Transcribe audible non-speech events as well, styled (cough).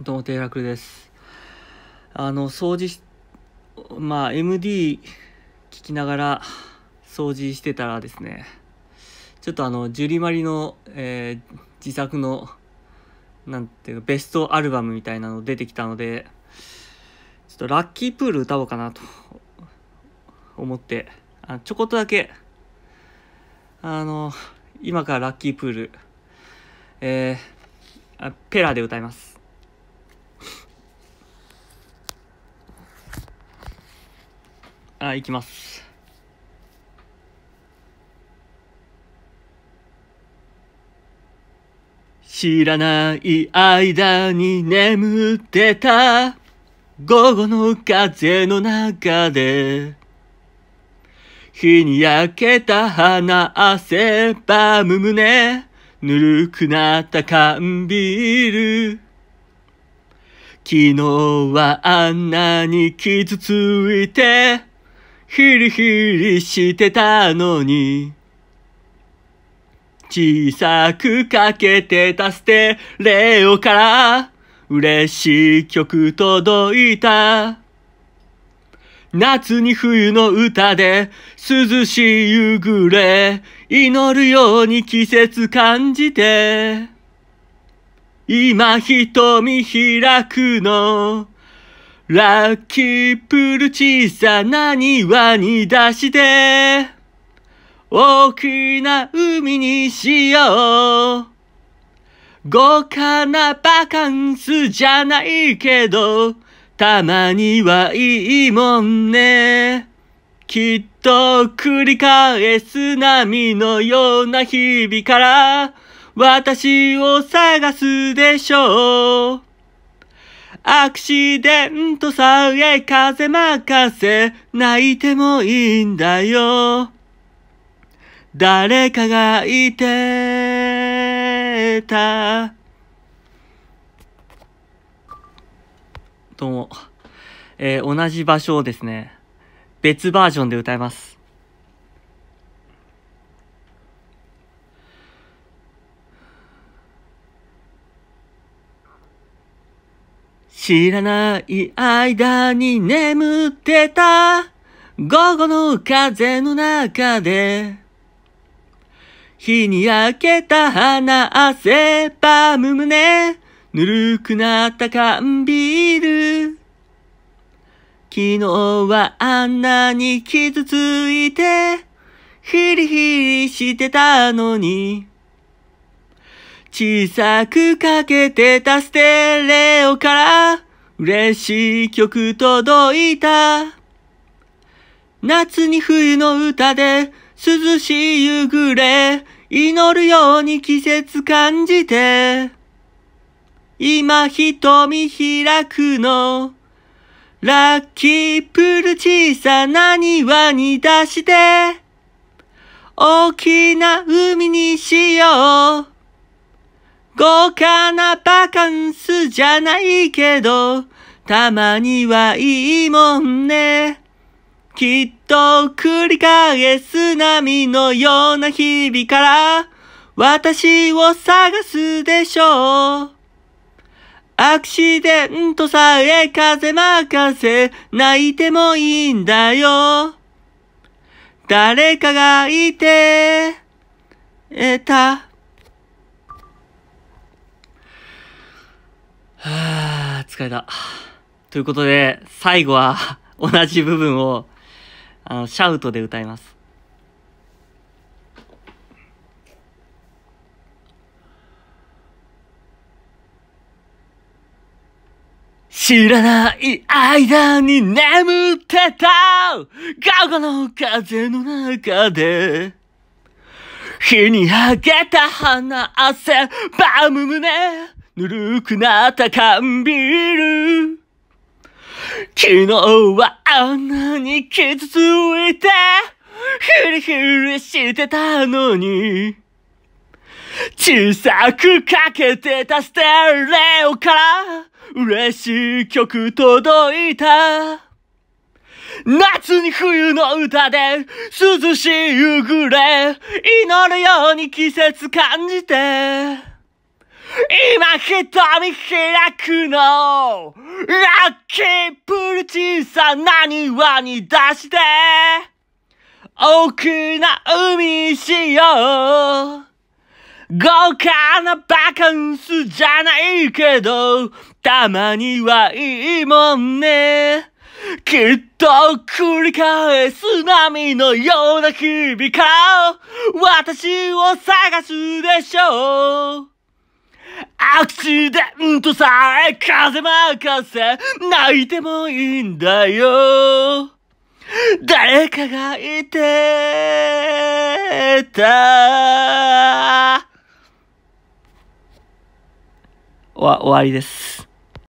どうも、です。あの、掃除し、まあ、MD 聞きながら掃除してたらですね、ちょっとあの、ジュリマリの、えー、自作の、なんていうか、ベストアルバムみたいなの出てきたので、ちょっとラッキープール歌おうかなと思って、あちょこっとだけ、あの、今からラッキープール、えー、ペラで歌います。あ、いきます。知らない間に眠ってた午後の風の中で日に焼けた花汗ばむ胸ぬるくなった缶ビール昨日はあんなに傷ついてヒリヒリしてたのに。小さくかけてたステレオから、嬉しい曲届いた。夏に冬の歌で涼しい夕暮れ祈るように季節感じて今瞳開くのラッキープル小さな庭に出して、大きな海にしよう。豪華なバカンスじゃないけど、たまにはいいもんね。きっと繰り返す波のような日々から、私を探すでしょう。アクシデントさえ風任せ泣いてもいいんだよ誰かがいてたどうも、えー、同じ場所をですね別バージョンで歌います知らない間に眠ってた午後の風の中で日に焼けた花汗ばむ胸ぬるくなった缶ビール昨日はあんなに傷ついてヒリヒリしてたのに小さくかけてたステレオから嬉しい曲届いた。夏に冬の歌で涼しい夕暮れ祈るように季節感じて今瞳開くのラッキープル小さな庭に出して大きな海にしよう豪華なバカンスじゃないけど、たまにはいいもんね。きっと繰り返す波のような日々から、私を探すでしょう。アクシデントさえ風任せ泣いてもいいんだよ。誰かがいて、えた。れた。ということで、最後は (laughs) 同じ部分を、あの、シャウトで歌います。知らない間に眠ってた午後の風の中で日にあげた花汗バム胸ぬるくなった缶ビール昨日はあんなに傷ついてふリふリしてたのに小さくかけてたステレオから嬉しい曲届いた夏に冬の歌で涼しい夕暮れ祈るように季節感じて今瞳開くのラッキープル小さな庭に出して奥な海にしよう豪華なバカンスじゃないけどたまにはいいもんねきっと繰り返す波のような日々か私を探すでしょうアクシデントさえ風任せ泣いてもいいんだよ誰かがいてたわ、終わりです。